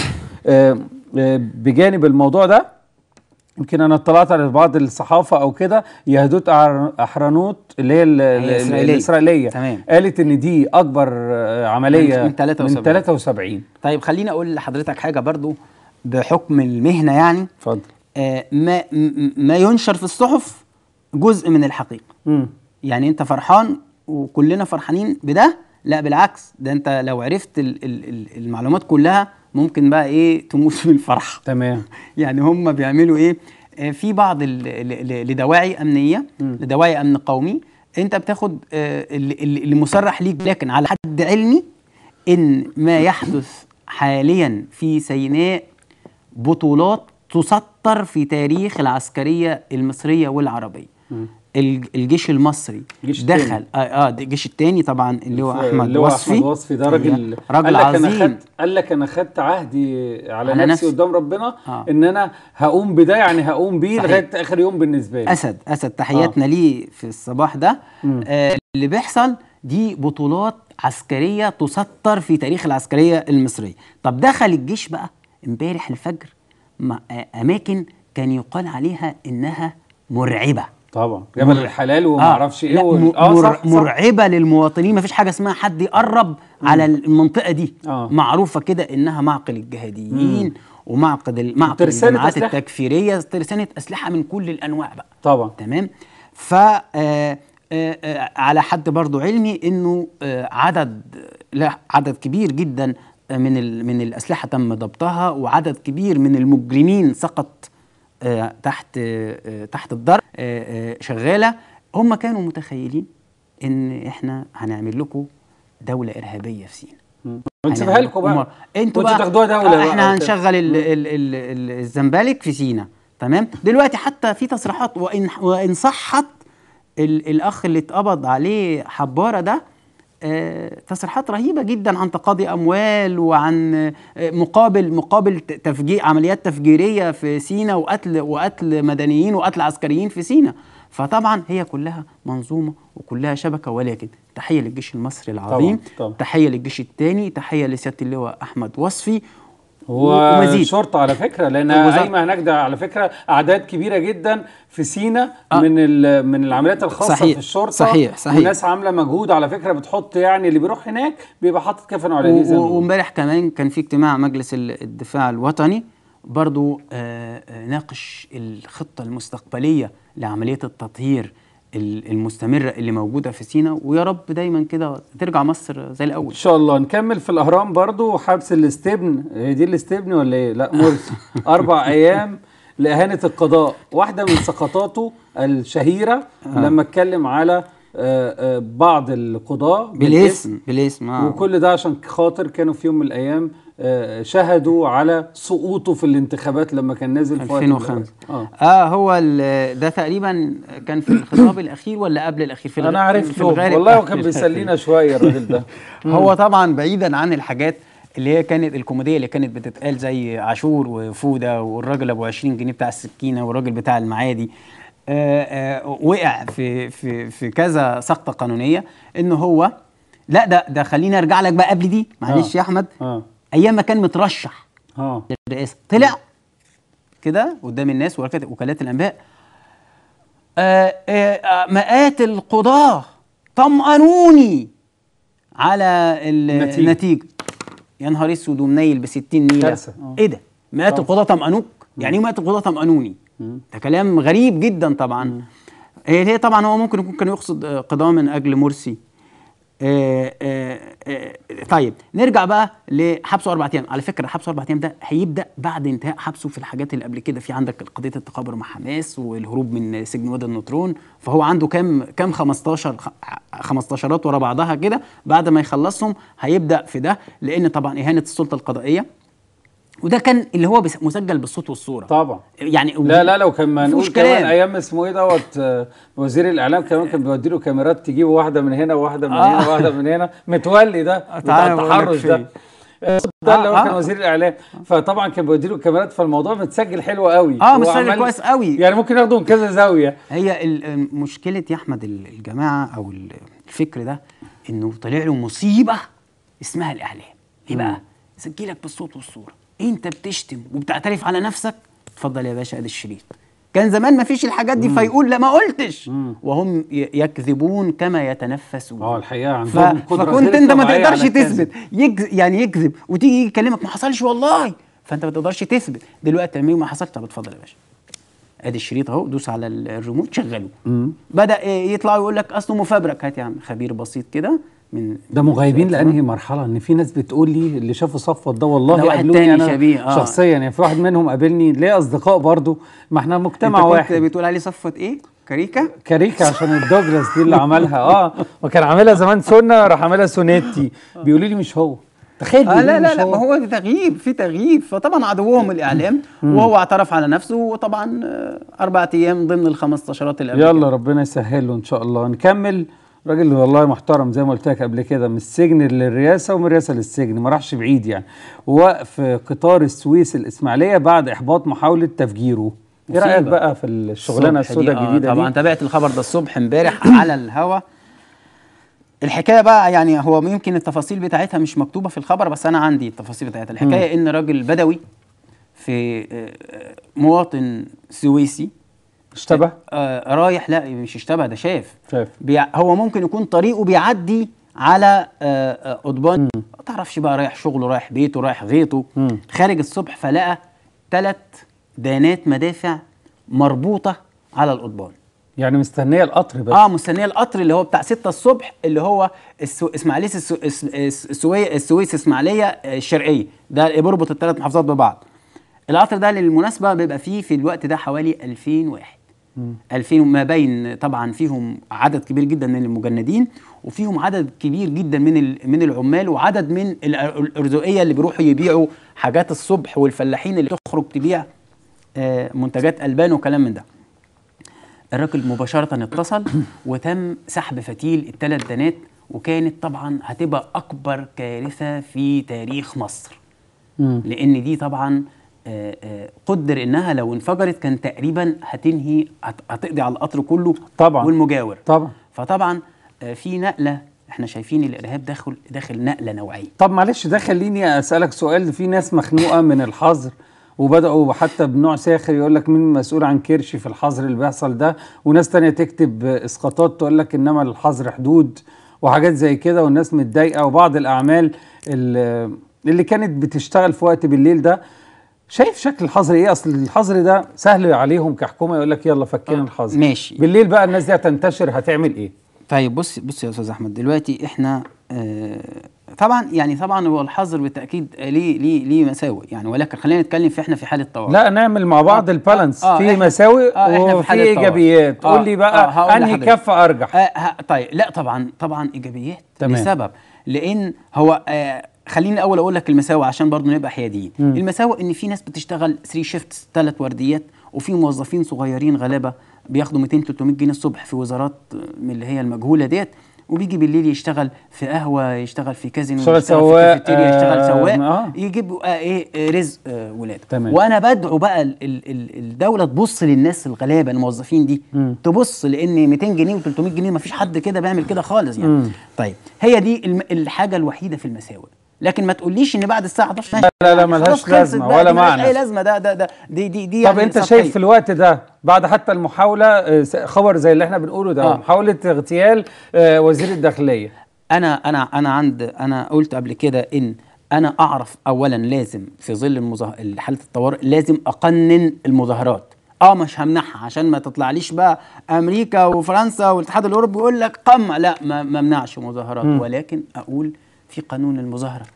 آه، بجانب الموضوع ده يمكن انا اطلعت على بعض الصحافه او كده يهدوت احرنوت اللي هي الاسرائيليه, الإسرائيلية تمام. قالت ان دي اكبر آه، عمليه من 73 من 73 طيب خليني اقول لحضرتك حاجه برضو بحكم المهنه يعني اتفضل آه ما ما ينشر في الصحف جزء من الحقيقه م. يعني انت فرحان وكلنا فرحانين بده لا بالعكس ده انت لو عرفت المعلومات كلها ممكن بقى ايه تموت من الفرح تمام [LAUGHS] يعني هم بيعملوا ايه آه، في بعض لدواعي امنيه لدواعي امن قومي انت بتاخد آه، اللي مصرح ليك لكن على حد علمي ان ما يحدث حاليا في سيناء بطولات تسطر في تاريخ العسكريه المصريه والعربيه الجيش المصري جيش دخل التاني. اه, آه الجيش الثاني طبعا اللي هو احمد اللي هو وصفي احمد وصفي ده راجل راجل عظيم قال لك انا خدت عهدي على, على نفسي قدام ربنا آه. ان انا هقوم بده يعني هقوم بيه لغايه اخر يوم بالنسبه لي اسد اسد تحياتنا آه. ليه في الصباح ده آه اللي بيحصل دي بطولات عسكريه تسطر في تاريخ العسكريه المصريه طب دخل الجيش بقى امبارح الفجر آه، اماكن كان يقال عليها انها مرعبه طبعا جبل مر... الحلال وما اعرفش آه. ايه و... آه مر... صح صح. مرعبه للمواطنين ما فيش حاجه اسمها حد يقرب مم. على المنطقه دي آه. معروفه كده انها معقل الجهاديين مم. ومعقد ال... معقد الجماعات التكفيريه ترسانه اسلحه من كل الانواع بقى طبعا تمام ف آه، آه، آه، على حد برضو علمي انه عدد لا عدد كبير جدا من من الاسلحه تم ضبطها وعدد كبير من المجرمين سقط آه، تحت آه، تحت الضرب آه، شغاله هم كانوا متخيلين ان احنا هنعمل لكم دوله ارهابيه في سينا هنسيبها لكم بقى انتوا بقى تاخدوها دوله احنا هنشغل الزمبالك في سينا تمام دلوقتي حتى في تصريحات وان وان صحت الاخ اللي اتقبض عليه حباره ده آه، تصريحات رهيبه جدا عن تقاضي اموال وعن آه، مقابل مقابل تفجير عمليات تفجيريه في سينا وقتل وقتل مدنيين وقتل عسكريين في سينا فطبعا هي كلها منظومه وكلها شبكه ولكن تحيه للجيش المصري العظيم طبعا. طبعا. تحيه للجيش الثاني تحيه لسياده اللواء احمد وصفي ومزيد شرطه على فكره لان قايمه هناك ده على فكره اعداد كبيره جدا في سينا آه. من من العمليات الخاصه صحيح. في الشرطه صحيح صحيح وناس عامله مجهود على فكره بتحط يعني اللي بيروح هناك بيبقى حاطط كفن على ايديه زي وامبارح كمان كان في اجتماع مجلس الدفاع الوطني برضو آه،, آه ناقش الخطه المستقبليه لعمليه التطهير المستمره اللي موجوده في سينا ويا رب دايما كده ترجع مصر زي الاول ان شاء الله نكمل في الاهرام برضو حبس الاستبن هي دي الاستبن ولا ايه لا مرسي [LAUGHS] اربع ايام لاهانه القضاء واحده من سقطاته الشهيره آه. لما اتكلم على آه، آه، بعض القضاه بالاسم بالاسم وكل ده عشان خاطر كانوا في يوم من الايام شهدوا على سقوطه في الانتخابات لما كان نازل في 2005 آه. اه هو ده تقريبا كان في الخطاب الاخير ولا قبل الاخير في انا عرفته والله هو كان بيسلينا شويه الراجل ده [LAUGHS] هو طبعا بعيدا عن الحاجات اللي هي كانت الكوميديه اللي كانت بتتقال زي عاشور وفوده والراجل ابو 20 جنيه بتاع السكينه والراجل بتاع المعادي آآ آه، آآ آه، وقع في في في كذا سقطه قانونيه ان هو لا ده ده خليني ارجع لك بقى قبل دي معلش آه. يا احمد آه. ايام ما كان مترشح اه للرئاسه طلع كده قدام الناس وكالات الانباء آه، آه، آه، مئات القضاه طمأنوني على النتيجه, النتيجة. يا نهار اسود ومنيل ب 60 نيله كارثه ايه ده؟ مئات القضاه طمأنوك يعني ايه مئات القضاه طمأنوني؟ ده كلام غريب جدا طبعا هي إيه، طبعا هو ممكن يكون كان يقصد قضاه من اجل مرسي آآ آه، آآ آه، آه، طيب نرجع بقى لحبسه اربع ايام على فكره حبسه اربع ايام ده هيبدا بعد انتهاء حبسه في الحاجات اللي قبل كده في عندك قضيه التقابر مع حماس والهروب من سجن وادي النطرون فهو عنده كام كام 15 15 ورا بعضها كده بعد ما يخلصهم هيبدا في ده لان طبعا اهانه السلطه القضائيه وده كان اللي هو مسجل بالصوت والصوره طبعا يعني لا لا لو كان ما نقول كمان ايام اسمه ايه دوت آه، وزير الاعلام كمان كان بيودي له كاميرات تجيبه واحده من هنا وواحده من هنا وواحده آه. من هنا متولي ده [LAUGHS] بتاع التحرش ده آه، ده اللي هو كان وزير الاعلام فطبعا كان بيودي له الكاميرات فالموضوع متسجل حلو قوي اه متسجل كويس قوي يعني ممكن ياخده من كذا زاويه هي مشكله يا احمد الجماعه او الفكر ده انه طلع له مصيبه اسمها الاعلام ايه بقى؟ سجلك بالصوت والصوره انت بتشتم وبتعترف على نفسك اتفضل يا باشا ادي الشريط كان زمان ما فيش الحاجات دي مم. فيقول لا ما قلتش مم. وهم يكذبون كما يتنفسون اه الحقيقه عندهم ف... قدره فكنت انت ما تقدرش تثبت يكذب يعني يكذب وتيجي يكلمك ما حصلش والله فانت ما تقدرش تثبت دلوقتي لما ايه ما حصلش طب اتفضل يا باشا ادي الشريط اهو دوس على الريموت شغله بدا يطلع ويقول لك اصله مفبرك هات يا عم خبير بسيط كده من ده مغيبين لانهي مرحله ان في ناس بتقول لي اللي شافوا صفوت ده والله قابلوني انا شبيه آه. شخصيا يعني في واحد منهم قابلني ليه اصدقاء برضه ما احنا مجتمع انت كنت واحد بتقول عليه صفوت ايه كاريكا كاريكا عشان الدوجلاس دي اللي عملها اه وكان عاملها زمان سنه راح عاملها سونيتي بيقولوا لي مش هو تخيل آه لا لا لا ما هو تغييب في تغييب فطبعا عدوهم الاعلام وهو اعترف على نفسه وطبعا آه، اربع ايام ضمن ال 15 اللي يلا ربنا يسهل له ان شاء الله نكمل راجل والله محترم زي ما قلت لك قبل كده من السجن للرئاسه ومن الرئاسه للسجن ما راحش بعيد يعني ووقف قطار السويس الاسماعيليه بعد احباط محاوله تفجيره ايه رايك بقى في الشغلانه السوداء آه، الجديده طبعا تابعت الخبر ده الصبح امبارح [CLEARS THROAT] على الهوا الحكايه بقى يعني هو يمكن التفاصيل بتاعتها مش مكتوبه في الخبر بس انا عندي التفاصيل بتاعتها الحكايه م. ان راجل بدوي في آه، مواطن سويسي اشتبه آه رايح لا مش اشتبه ده شاف شاف بيع هو ممكن يكون طريقه بيعدي على آه، آه، قضبان آه ما تعرفش بقى رايح شغله رايح بيته رايح غيطه مم. خارج الصبح فلقى ثلاث دانات مدافع مربوطه على القضبان يعني مستنيه القطر بس اه مستنيه القطر اللي هو بتاع 6 الصبح اللي هو السو... اسماعيليه السو... السوي... السويس اسماعيليه آه، الشرقيه ده بيربط الثلاث محافظات ببعض القطر ده للمناسبه بيبقى فيه في الوقت ده حوالي 2000 واحد 2000 ما بين طبعا فيهم عدد كبير جدا من المجندين وفيهم عدد كبير جدا من من العمال وعدد من الارزقيه اللي بيروحوا يبيعوا حاجات الصبح والفلاحين اللي تخرج تبيع آه، منتجات البان وكلام من ده الراجل مباشره اتصل [COUGHS] وتم سحب فتيل الثلاث بنات وكانت طبعا هتبقى اكبر كارثه في تاريخ مصر لان دي طبعا آه، آه، قدر انها لو انفجرت كان تقريبا هتنهي هتقضي على القطر كله طبعا والمجاور طبعا فطبعا آه، في نقله احنا شايفين الارهاب داخل داخل نقله نوعيه طب معلش ده خليني اسالك سؤال في ناس مخنوقه من الحظر وبداوا حتى بنوع ساخر يقول لك مين مسؤول عن كرشي في الحظر اللي بيحصل ده وناس تانية تكتب اسقاطات تقول لك انما الحظر حدود وحاجات زي كده والناس متضايقه وبعض الاعمال اللي كانت بتشتغل في وقت بالليل ده شايف شكل الحظر ايه اصل الحظر ده سهل عليهم كحكومه يقول لك يلا فكينا آه، الحظر ماشي بالليل بقى الناس دي هتنتشر هتعمل ايه طيب بص بص يا استاذ احمد دلوقتي احنا آه طبعا يعني طبعا هو الحظر بالتاكيد ليه ليه ليه مساوئ يعني ولكن خلينا نتكلم في احنا في حاله طوارئ لا نعمل مع بعض آه البالانس آه, آه، في مساوئ آه وفي ايجابيات آه قول لي بقى آه, آه، انهي كف ارجح آه طيب لا طبعا طبعا ايجابيات تمام لسبب لان هو آه خليني الاول اقول لك المساوئ عشان برضه نبقى حياديين المساوئ ان في ناس بتشتغل 3 شيفتس ثلاث ورديات وفي موظفين صغيرين غلابه بياخدوا 200 300 جنيه الصبح في وزارات من اللي هي المجهوله ديت وبيجي بالليل يشتغل في قهوه يشتغل في كازينو يشتغل سواق في كافيتيريا يشتغل آه، سواق آه. يجيب آه ايه رزق آه ولاده تمام. وانا بدعو بقى الـ الـ الدوله تبص للناس الغلابه الموظفين دي م. تبص لان 200 جنيه و300 جنيه ما فيش حد كده بيعمل كده خالص يعني م. طيب هي دي الحاجه الوحيده في المساوئ لكن ما تقوليش ان بعد الساعه 11 لا لا لا يعني ملهاش لازمه ولا معنى اي لازمه ده ده ده دي دي, دي طب يعني انت سطحية. شايف إيه؟ في الوقت ده بعد حتى المحاوله آه، خبر زي اللي احنا بنقوله ده آه. محاوله اغتيال آه، وزير الداخليه انا انا انا عند انا قلت قبل كده ان انا اعرف اولا لازم في ظل المظاهر حاله الطوارئ لازم اقنن المظاهرات اه مش همنعها عشان ما تطلعليش بقى امريكا وفرنسا والاتحاد الاوروبي يقول لك قمع لا ما ممنعش مظاهرات ولكن اقول في قانون المظاهره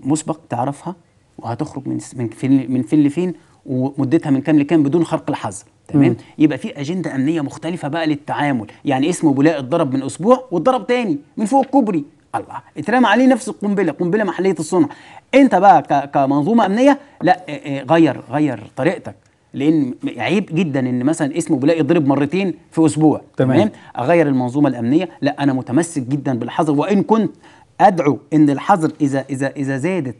مسبق تعرفها وهتخرج من من فين من فين لفين ومدتها من كام لكام بدون خرق الحظر تمام يبقى في اجنده امنيه مختلفه بقى للتعامل يعني اسمه بولاق اتضرب من اسبوع واتضرب تاني من فوق الكوبري الله اترمى عليه نفس القنبله قنبله محليه الصنع انت بقى كمنظومه امنيه لا غير غير طريقتك لان عيب جدا ان مثلا اسمه بلاقي يضرب مرتين في اسبوع تمام؟ اغير المنظومه الامنيه لا انا متمسك جدا بالحظر وان كنت ادعو ان الحظر اذا اذا اذا زادت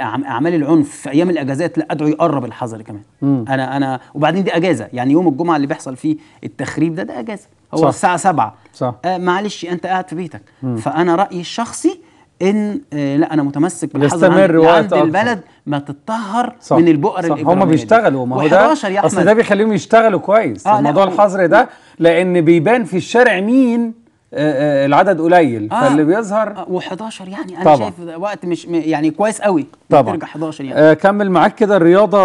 اعمال العنف في ايام الاجازات لا ادعو يقرب الحظر كمان مم. انا انا وبعدين دي اجازه يعني يوم الجمعه اللي بيحصل فيه التخريب ده ده اجازه هو صح. الساعه 7 صح آه معلش انت قاعد في بيتك مم. فانا رايي الشخصي ان آه لا انا متمسك بالحظر عند, البلد ما تتطهر صح. من البؤر صح. هم بيشتغلوا ما هو ده اصل ده بيخليهم يشتغلوا كويس آه موضوع الحظر ده لان بيبان في الشارع مين آه، آه، العدد قليل آه فاللي بيظهر آه، و11 يعني انا طبعًا. شايف وقت مش يعني كويس قوي طبعا ترجع 11 يعني آه كمل معاك كده الرياضه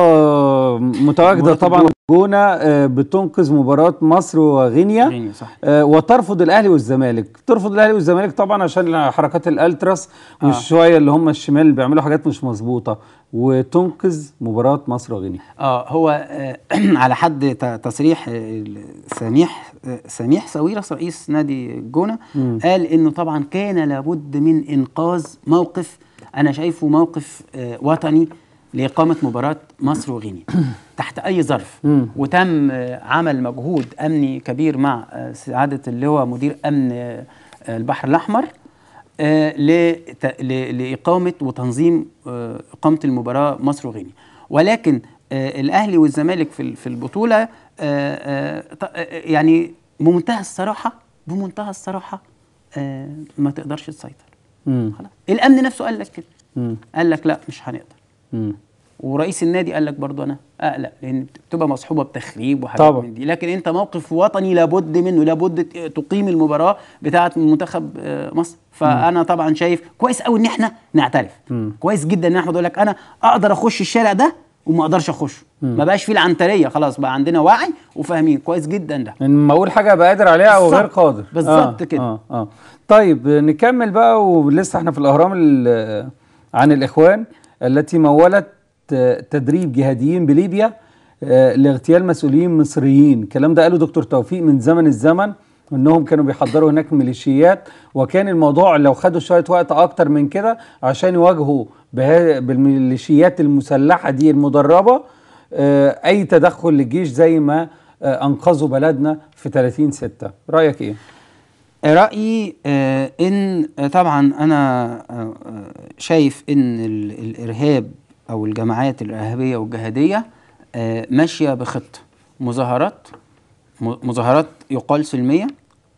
متواجده طبعا جونة بتنقذ مباراة مصر وغينيا غينيا صح. وترفض الأهلي والزمالك ترفض الأهلي والزمالك طبعا عشان حركات الألتراس آه. والشوية اللي هم الشمال بيعملوا حاجات مش مظبوطة وتنقذ مباراة مصر وغينيا اه هو آه، [CLEARS THROAT] على حد تصريح آه، سميح آه، سميح سويرس رئيس نادي الجونة قال انه طبعا كان لابد من انقاذ موقف انا شايفه موقف وطني لإقامة مباراة مصر وغينيا [CLEARS THROAT] تحت أي ظرف وتم عمل مجهود أمني كبير مع سعادة اللواء مدير أمن البحر الأحمر آه، لإقامة وتنظيم آه، إقامة المباراة مصر وغينيا ولكن آه، الأهلي والزمالك في البطولة يعني بمنتهى الصراحة بمنتهى الصراحة ما تقدرش تسيطر خلاص الأمن نفسه قال لك كده قال لك لا مش هنقدر ورئيس النادي قال لك برضه انا اقلق لان بتبقى مصحوبه بتخريب وحاجات من دي لكن انت موقف وطني لابد منه لابد تقيم المباراه بتاعه منتخب آه، مصر فانا طبعا شايف كويس قوي ان احنا نعترف كويس جدا ان احمد يقول لك انا اقدر اخش الشارع ده وما اقدرش اخش ما بقاش فيه العنتريه خلاص بقى عندنا وعي وفاهمين كويس جدا ده لما اقول حاجه ابقى قادر عليها او غير قادر بالظبط آه كده آه آه. طيب نكمل بقى ولسه احنا في الاهرام عن الاخوان التي مولت تدريب جهاديين بليبيا آه، لاغتيال مسؤولين مصريين الكلام ده قاله دكتور توفيق من زمن الزمن انهم كانوا بيحضروا هناك ميليشيات وكان الموضوع لو خدوا شويه وقت اكتر من كده عشان يواجهوا بالميليشيات المسلحه دي المدربه آه، اي تدخل للجيش زي ما آه، انقذوا بلدنا في 30 6 رايك ايه رايي ان طبعا انا شايف ان الارهاب أو الجماعات الإرهابية والجهادية آه، ماشية بخطة مظاهرات مظاهرات يقال سلمية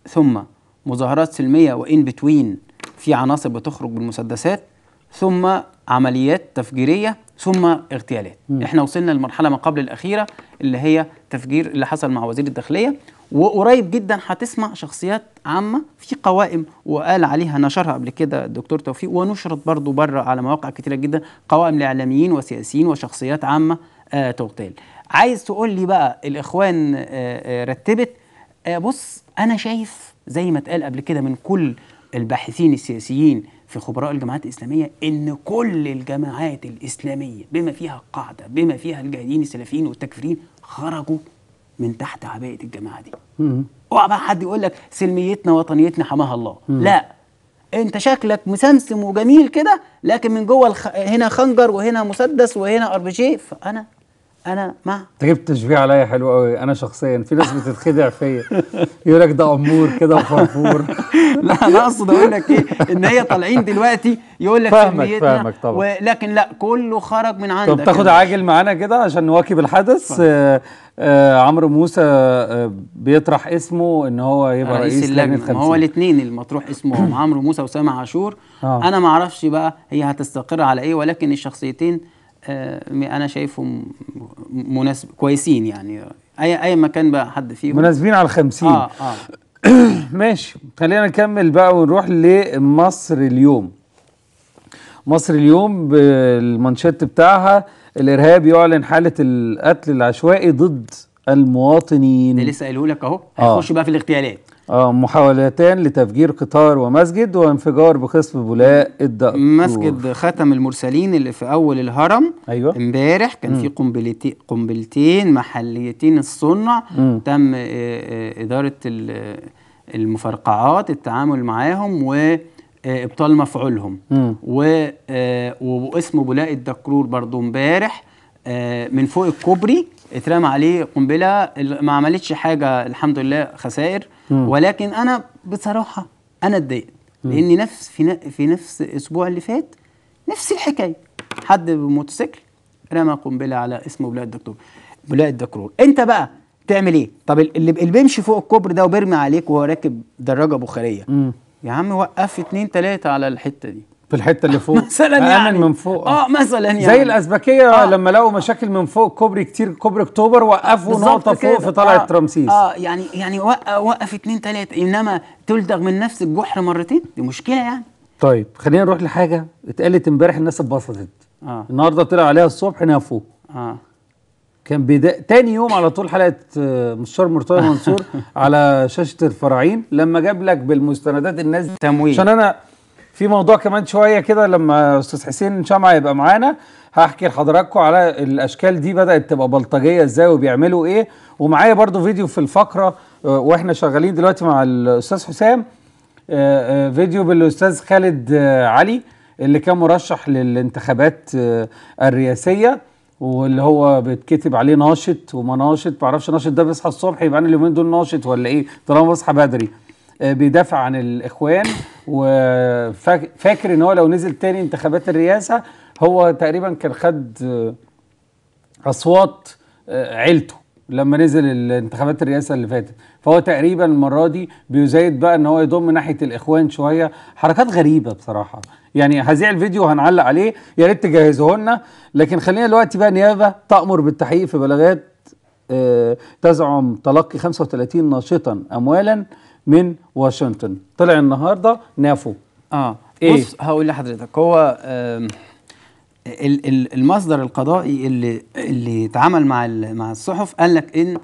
ثم مظاهرات سلمية وإن بتوين في عناصر بتخرج بالمسدسات ثم عمليات تفجيرية ثم اغتيالات م. احنا وصلنا للمرحلة ما قبل الأخيرة اللي هي تفجير اللي حصل مع وزير الداخلية وقريب جدا هتسمع شخصيات عامة في قوائم وقال عليها نشرها قبل كده الدكتور توفيق ونشرت برضو بره على مواقع كتيرة جدا قوائم لإعلاميين وسياسيين وشخصيات عامة آه تغتال عايز تقول لي بقى الإخوان آه آه رتبت آه بص أنا شايف زي ما اتقال قبل كده من كل الباحثين السياسيين في خبراء الجماعات الإسلامية إن كل الجماعات الإسلامية بما فيها القاعدة بما فيها الجاهدين السلفيين والتكفيرين خرجوا من تحت عباية الجماعه دي اوعى بقى حد يقول لك سلميتنا وطنيتنا حماها الله مم. لا انت شكلك مسمسم وجميل كده لكن من جوه الخ... هنا خنجر وهنا مسدس وهنا ار بي جي فانا انا مع انت جبت تشبيه عليا حلو قوي انا شخصيا في ناس بتتخدع فيا يقول لك ده امور كده وفرفور [LAUGHS] لا انا اقصد اقول لك ايه ان هي طالعين دلوقتي يقول لك فاهمك فاهمك طبعا ولكن لا كله خرج من عندك طب تاخد يعني عاجل معانا كده عشان نواكب الحدث آه،, آه عمرو موسى آه بيطرح اسمه ان هو يبقى رئيس, رئيس اللجنه 50 هو الاثنين المطروح اسمهم [LAUGHS] عمرو موسى وسامع عاشور آه. انا ما اعرفش بقى هي هتستقر على ايه ولكن الشخصيتين آه، انا شايفهم مناسب كويسين يعني اي اي مكان بقى حد فيهم مناسبين على 50 اه اه [CLEARS THROAT] ماشي خلينا نكمل بقى ونروح لمصر اليوم مصر اليوم بالمانشيت بتاعها الارهاب يعلن حاله القتل العشوائي ضد المواطنين ده لسه قايله لك اهو آه. هيخش بقى في الاغتيالات آه، محاولتان لتفجير قطار ومسجد وانفجار بخصف بولاء الدكتور مسجد ختم المرسلين اللي في اول الهرم ايوه امبارح كان في قنبلتين قنبلتين محليتين الصنع مم. تم آه، آه، اداره المفرقعات التعامل معاهم و ابطال مفعولهم و... واسمه بولاء الدكرور برضو امبارح من فوق الكوبري اترمى عليه قنبله ما عملتش حاجه الحمد لله خسائر مم. ولكن انا بصراحه انا اتضايقت لان نفس في في نفس الاسبوع اللي فات نفس الحكايه حد بموتوسيكل رمى قنبله على اسم ولاء الدكتور ولاء الدكرور انت بقى تعمل ايه طب اللي, اللي بيمشي فوق الكوبري ده وبيرمي عليك وهو راكب دراجه بخاريه يا عم وقف اثنين ثلاثه على الحته دي في الحته اللي فوق مثلا يعني من فوق اه مثلا يعني زي الازبكيه آه لما لقوا مشاكل من فوق كوبري كتير كوبري اكتوبر وقفوا نقطه فوق في طلعه آه رمسيس اه يعني يعني وقف اتنين تلاته انما تلدغ من نفس الجحر مرتين دي مشكله يعني طيب خلينا نروح لحاجه اتقالت امبارح الناس اتبسطت آه النهارده طلع عليها الصبح نافو اه كان بدا تاني يوم على طول حلقه آه، مستشار مرتضى منصور [LAUGHS] على شاشه الفراعين لما جاب لك بالمستندات الناس تمويل عشان انا في موضوع كمان شويه كده لما استاذ حسين شمعه يبقى معانا هحكي لحضراتكم على الاشكال دي بدات تبقى بلطجيه ازاي وبيعملوا ايه ومعايا برضو فيديو في الفقره آه، واحنا شغالين دلوقتي مع الاستاذ حسام آه، آه، فيديو بالاستاذ خالد علي اللي كان مرشح للانتخابات الرئاسيه واللي هو بيتكتب عليه ناشط وما ناشط معرفش ناشط ده بيصحى الصبح يبقى انا اليومين دول ناشط ولا ايه طالما بصحى بدري آه، بيدافع عن الاخوان وفاكر ان هو لو نزل تاني انتخابات الرئاسه هو تقريبا كان خد آه، اصوات آه، عيلته لما نزل الانتخابات الرئاسه اللي فاتت فهو تقريبا المره دي بيزايد بقى ان هو يضم ناحيه الاخوان شويه حركات غريبه بصراحه يعني هذيع الفيديو وهنعلق عليه يا ريت تجهزوه لنا لكن خلينا دلوقتي بقى نيابه تامر بالتحقيق في بلاغات تزعم تلقي 35 ناشطا اموالا من واشنطن طلع النهارده نافو اه ايه بص هقول لحضرتك هو المصدر القضائي اللي اللي اتعامل مع مع الصحف قال لك ان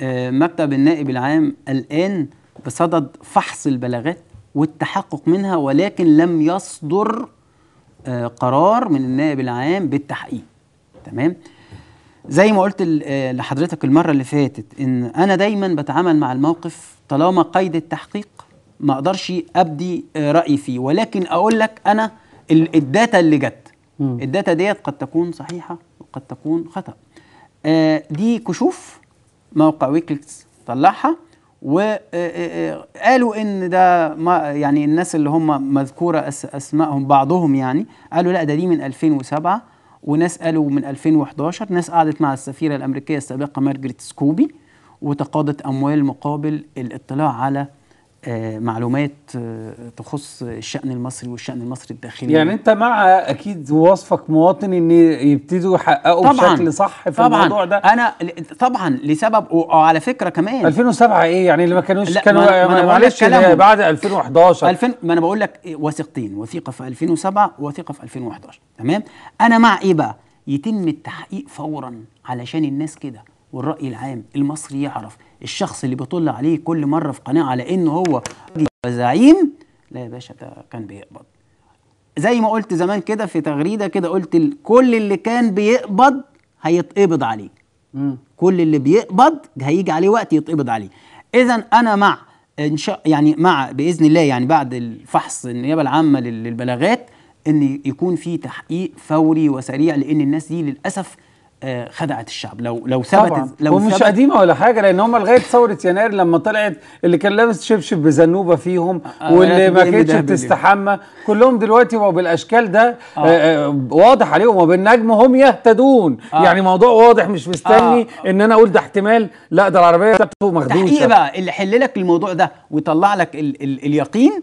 آه، مكتب النائب العام الان بصدد فحص البلاغات والتحقق منها ولكن لم يصدر آه، قرار من النائب العام بالتحقيق تمام زي ما قلت آه، لحضرتك المره اللي فاتت ان انا دايما بتعامل مع الموقف طالما قيد التحقيق ما اقدرش ابدي آه، رايي فيه ولكن اقول لك انا الداتا اللي جت الداتا ديت قد تكون صحيحه وقد تكون خطا آه، دي كشوف موقع ويكليكس طلعها وقالوا ان ده ما يعني الناس اللي هم مذكوره اسمائهم بعضهم يعني قالوا لا ده دي من 2007 وناس قالوا من 2011 ناس قعدت مع السفيرة الأمريكية السابقة مارجريت سكوبي وتقاضت أموال مقابل الاطلاع على آه، معلومات آه، تخص الشأن المصري والشأن المصري الداخلي يعني انت مع اكيد وصفك مواطن ان يبتدوا يحققوا بشكل صح في طبعاً الموضوع ده انا طبعا لسبب وعلى فكره كمان 2007 ايه يعني اللي ما كانوش كانوا يعني معلش بعد 2011 2000 ما انا بقول لك وثيقتين وثيقه في 2007 وثيقه في 2011 تمام انا مع ايه بقى يتم التحقيق فورا علشان الناس كده والرأي العام المصري يعرف الشخص اللي بيطل عليه كل مره في قناه على انه هو زعيم لا يا باشا ده كان بيقبض زي ما قلت زمان كده في تغريده كده قلت كل اللي كان بيقبض هيتقبض عليه م. كل اللي بيقبض هيجي عليه وقت يتقبض عليه اذا انا مع ان شاء يعني مع باذن الله يعني بعد الفحص النيابه العامه للبلاغات ان يكون في تحقيق فوري وسريع لان الناس دي للاسف آه، خدعت الشعب لو لو ثبت لو ومش ثبت قديمه ولا حاجه لان هم لغايه ثوره يناير لما طلعت اللي كان لابس شبشب بزنوبه فيهم آه, آه، واللي آه، ما كانتش بتستحمى كلهم دلوقتي بقوا بالاشكال ده آه. آه واضح عليهم وبالنجم هم يهتدون آه. يعني موضوع واضح مش مستني آه. ان انا اقول ده احتمال لا ده العربيه بتاعته مخدوشه تحقيق بقى اللي حل لك الموضوع ده ويطلع لك ال ال اليقين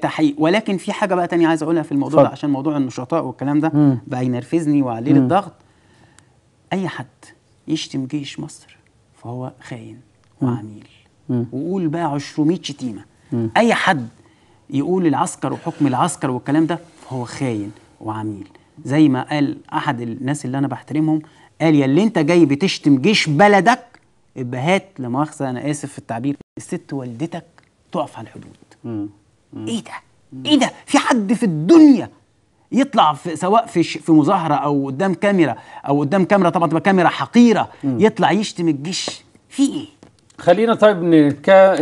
تحقيق ولكن في حاجه بقى تانية عايز اقولها في الموضوع ده عشان موضوع النشطاء والكلام ده بقى ينرفزني وعليه الضغط اي حد يشتم جيش مصر فهو خاين وعميل وقول بقى 200 شتيمه اي حد يقول العسكر وحكم العسكر والكلام ده فهو خاين وعميل زي ما قال احد الناس اللي انا بحترمهم قال يا اللي انت جاي بتشتم جيش بلدك ابقى هات لمؤاخذه انا اسف في التعبير الست والدتك تقف على الحدود مم. مم. ايه ده مم. ايه ده في حد في الدنيا يطلع في سواء في في مظاهره او قدام كاميرا او قدام كاميرا طبعا تبقى كاميرا حقيره م. يطلع يشتم الجيش في ايه خلينا طيب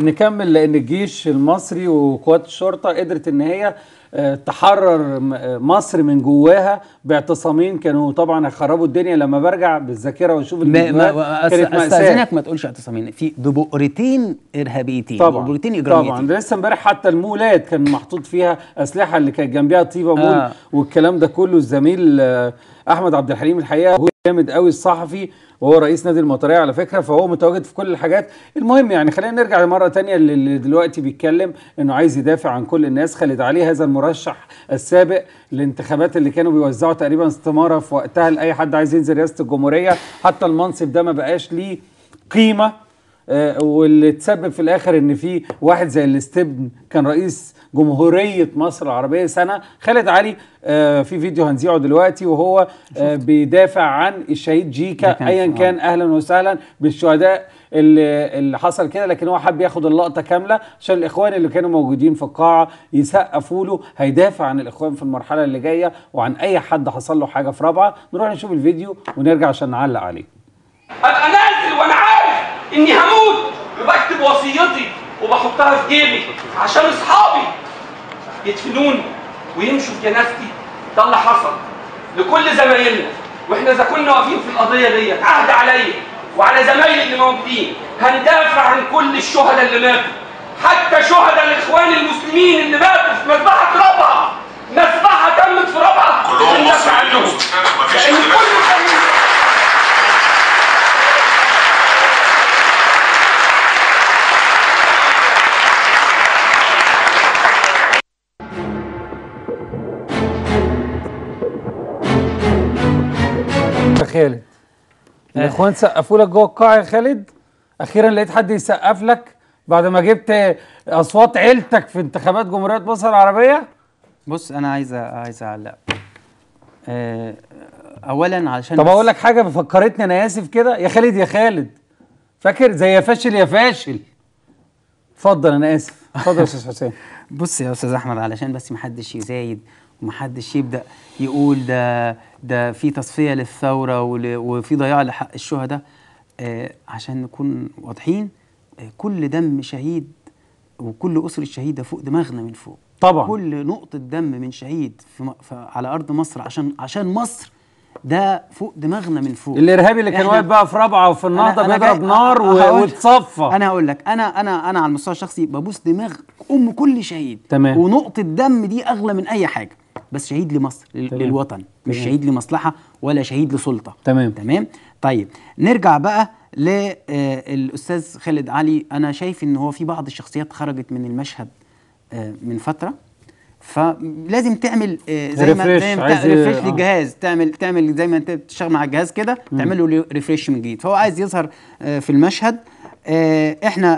نكمل لان الجيش المصري وقوات الشرطه قدرت ان هي آه، تحرر آه، مصر من جواها باعتصامين كانوا طبعا خربوا الدنيا لما برجع بالذاكره واشوف ما ما كانت استاذنك ما تقولش اعتصامين في ببؤرتين ارهابيتين طبعا ببؤرتين اجراميتين طبعا لسه امبارح حتى المولات كان محطوط فيها اسلحه اللي كانت جنبها طيبه مول آه. والكلام ده كله الزميل آه، احمد عبد الحليم الحقيقه جامد قوي الصحفي وهو رئيس نادي المطريه على فكره فهو متواجد في كل الحاجات المهم يعني خلينا نرجع مره تانية اللي دلوقتي بيتكلم انه عايز يدافع عن كل الناس خالد علي هذا المرشح السابق الانتخابات اللي كانوا بيوزعوا تقريبا استماره في وقتها لاي حد عايز ينزل رئاسه الجمهوريه حتى المنصب ده ما بقاش ليه قيمه آه، واللي تسبب في الاخر ان في واحد زي الاستبن كان رئيس جمهوريه مصر العربيه سنه خالد علي آه، في فيديو هنذيعه دلوقتي وهو آه، بيدافع عن الشهيد جيكا ايا كان اهلا وسهلا بالشهداء اللي, اللي حصل كده لكن هو حب ياخد اللقطه كامله عشان الاخوان اللي كانوا موجودين في القاعه يسقفوا له هيدافع عن الاخوان في المرحله اللي جايه وعن اي حد حصل له حاجه في رابعه نروح نشوف الفيديو ونرجع عشان نعلق عليه انا نازل وانا اني هموت وبكتب وصيتي وبحطها في جيبي عشان اصحابي يدفنوني ويمشوا في جنازتي ده اللي حصل لكل زمايلنا واحنا اذا كنا واقفين في القضيه دي عهد عليا وعلى زمايلي اللي موجودين هندافع عن كل الشهداء اللي ماتوا حتى شهداء الاخوان المسلمين اللي ماتوا في مذبحه ربعه مذبحه تمت في ربعه كلهم عنهم مفيش خالد آه. الاخوان سقفوا لك جوه القاعه يا خالد اخيرا لقيت حد يسقف لك بعد ما جبت اصوات عيلتك في انتخابات جمهوريه مصر العربيه بص انا عايز عايز اعلق آه، اولا علشان طب اقول لك حاجه فكرتني انا اسف كده يا خالد يا خالد فاكر زي يا فاشل يا فاشل اتفضل انا اسف اتفضل يا استاذ حسين [LAUGHS] بص يا استاذ احمد علشان بس ما حدش يزايد حدش يبدا يقول ده ده في تصفيه للثوره وفي ضياع لحق الشهداء آه عشان نكون واضحين آه كل دم شهيد وكل اسره ده فوق دماغنا من فوق طبعا كل نقطه دم من شهيد في على ارض مصر عشان عشان مصر ده فوق دماغنا من فوق الارهابي اللي كان واقف بقى في رابعه وفي النهضه بيضرب نار واتصفى انا هقول لك انا انا انا على المستوى الشخصي ببوس دماغ ام كل شهيد تمام ونقطه دم دي اغلى من اي حاجه بس شهيد لمصر تمام. للوطن تمام. مش شهيد لمصلحه ولا شهيد لسلطه تمام تمام طيب نرجع بقى للاستاذ آه، خالد علي انا شايف ان هو في بعض الشخصيات خرجت من المشهد آه، من فتره فلازم تعمل آه، زي ما زي ريفريش للجهاز تعمل تعمل زي ما انت بتشتغل مع الجهاز كده تعمل له ريفريش من جديد فهو عايز يظهر في المشهد احنا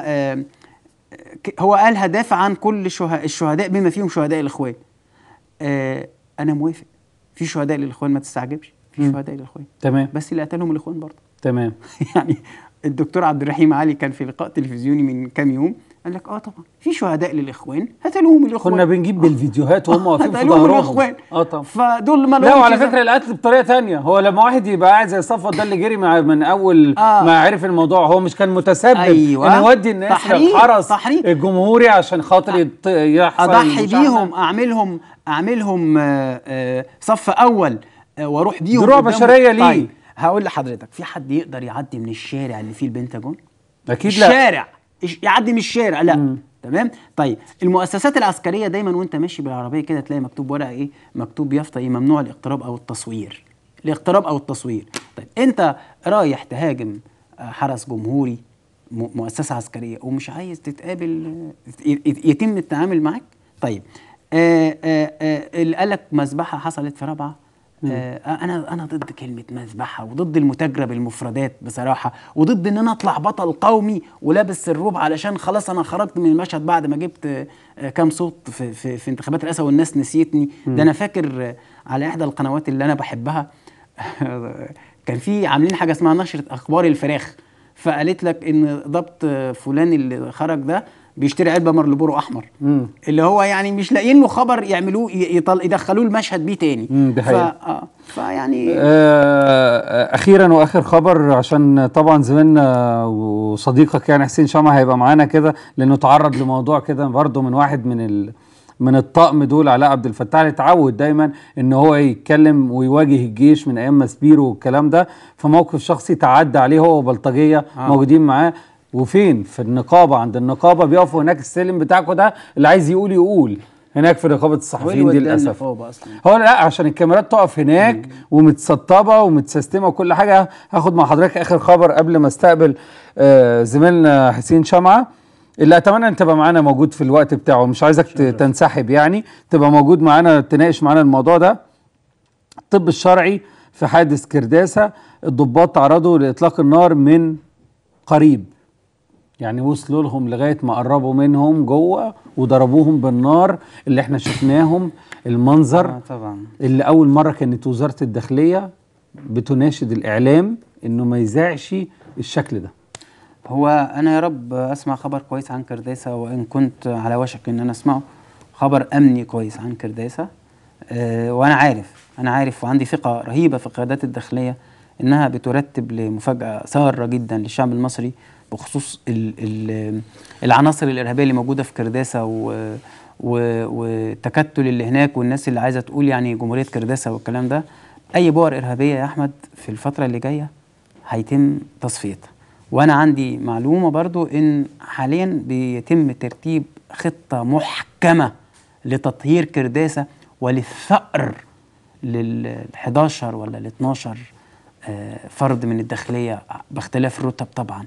هو قال هدافع عن كل الشهداء بما فيهم شهداء الاخوان آه انا موافق في شهداء للاخوان ما تستعجبش في شهداء للاخوان تمام بس اللي قتلهم الاخوان برضه تمام [LAUGHS] يعني الدكتور عبد الرحيم علي كان في لقاء تلفزيوني من كام يوم قال لك اه طبعا في شهداء للاخوان قتلوهم الاخوان كنا بنجيب بالفيديوهات وهم واقفين في ظهرهم الاخوان اه طبعا فدول ما لا وعلى فكره القتل بطريقه ثانيه هو لما واحد يبقى قاعد زي صفوت ده اللي جري مع من اول آه. ما عرف الموضوع هو مش كان متسبب أيوة. ان يودي الناس للحرس الجمهوري عشان خاطر يحصل اضحي بيهم اعملهم اعملهم آه، آه، صف اول آه، واروح بيهم دروع بشريه ليه طيب. هقول لحضرتك في حد يقدر يعدي من الشارع اللي فيه البنتاجون اكيد لا الشارع يعدي من الشارع لا مم. تمام طيب المؤسسات العسكريه دايما وانت ماشي بالعربيه كده تلاقي مكتوب ورقه ايه مكتوب يافطه ايه ممنوع الاقتراب او التصوير الاقتراب او التصوير طيب انت رايح تهاجم آه، حرس جمهوري مؤسسه عسكريه ومش عايز تتقابل يتم التعامل معاك طيب آآ آه، آآ آه، آآ اللي قال لك مذبحه حصلت في رابعه آه، انا انا ضد كلمه مذبحه وضد المتاجره بالمفردات بصراحه وضد ان انا اطلع بطل قومي ولابس الروب علشان خلاص انا خرجت من المشهد بعد ما جبت آه، كام صوت في, في, في انتخابات الرئاسه والناس نسيتني ده انا فاكر آه، على احدى القنوات اللي انا بحبها [LAUGHS] كان في عاملين حاجه اسمها نشره اخبار الفراخ فقالت لك ان ضبط فلان اللي خرج ده بيشتري علبه مارلبورو احمر مم. اللي هو يعني مش لاقيين له خبر يعملوه يطل... يدخلوه المشهد بيه تاني ده ف... آه. فيعني آه،, آه اخيرا واخر خبر عشان طبعا زميلنا وصديقك يعني حسين شمع هيبقى معانا كده لانه تعرض لموضوع كده برضه من واحد من ال... من الطقم دول علاء عبد الفتاح اللي اتعود دايما ان هو يتكلم ويواجه الجيش من ايام ماسبيرو والكلام ده فموقف شخصي تعدى عليه هو وبلطجيه آه. موجودين معاه وفين في النقابه عند النقابه بيقفوا هناك السلم بتاعكم ده اللي عايز يقول يقول هناك في نقابه الصحفيين دي للاسف هو لا عشان الكاميرات تقف هناك مم. ومتسطبه ومتسيستمه وكل حاجه هاخد مع حضرتك اخر خبر قبل ما استقبل آه زميلنا حسين شمعه اللي اتمنى ان تبقى معانا موجود في الوقت بتاعه مش عايزك تنسحب يعني تبقى موجود معانا تناقش معانا الموضوع ده الطب الشرعي في حادث كرداسه الضباط تعرضوا لاطلاق النار من قريب يعني وصلوا لهم لغايه ما قربوا منهم جوه وضربوهم بالنار اللي احنا شفناهم المنظر آه طبعا اللي اول مره كانت وزاره الداخليه بتناشد الاعلام انه ما يذاعش الشكل ده هو انا يا رب اسمع خبر كويس عن كرداسه وان كنت على وشك ان انا اسمعه خبر امني كويس عن كرداسه أه وانا عارف انا عارف وعندي ثقه رهيبه في قيادات الداخليه انها بترتب لمفاجاه ساره جدا للشعب المصري بخصوص ال ال العناصر الارهابيه اللي موجوده في كرداسه و والتكتل اللي هناك والناس اللي عايزه تقول يعني جمهوريه كرداسه والكلام ده اي بؤر ارهابيه يا احمد في الفتره اللي جايه هيتم تصفيتها وانا عندي معلومه برضو ان حاليا بيتم ترتيب خطه محكمه لتطهير كرداسه وللثأر لل 11 ولا ال 12 آه، فرد من الداخليه باختلاف الرتب طبعا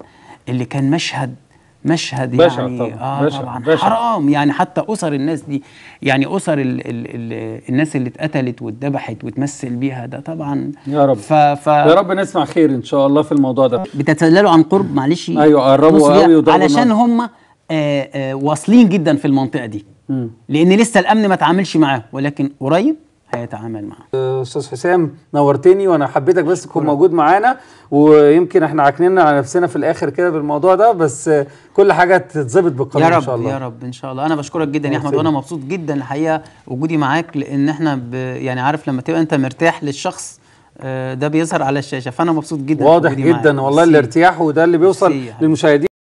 اللي كان مشهد مشهد بشع يعني طبعا اه بشع طبعا بشع حرام يعني حتى اسر الناس دي يعني اسر الـ الـ الـ الناس اللي اتقتلت واتذبحت وتمثل بيها ده طبعا يا رب ف ف يا رب نسمع خير ان شاء الله في الموضوع ده بتتسللوا عن قرب معلش ايوه قربوا قوي علشان هم آآ آه، آآ آه، واصلين جدا في المنطقه دي م. لان لسه الامن ما تعاملش معاه ولكن قريب هيتعامل معاه آه، استاذ حسام نورتني وانا حبيتك بس تكون موجود معانا ويمكن احنا عاكنين على نفسنا في الاخر كده بالموضوع ده بس كل حاجه تتظبط بالقانون ان شاء الله يا رب ان شاء الله انا بشكرك جدا يا احمد وانا مبسوط جدا الحقيقه وجودي معاك لان احنا ب... يعني عارف لما تبقى انت مرتاح للشخص آه، ده بيظهر على الشاشه فانا مبسوط جدا واضح جدا معاك. والله الارتياح وده اللي بيوصل للمشاهدين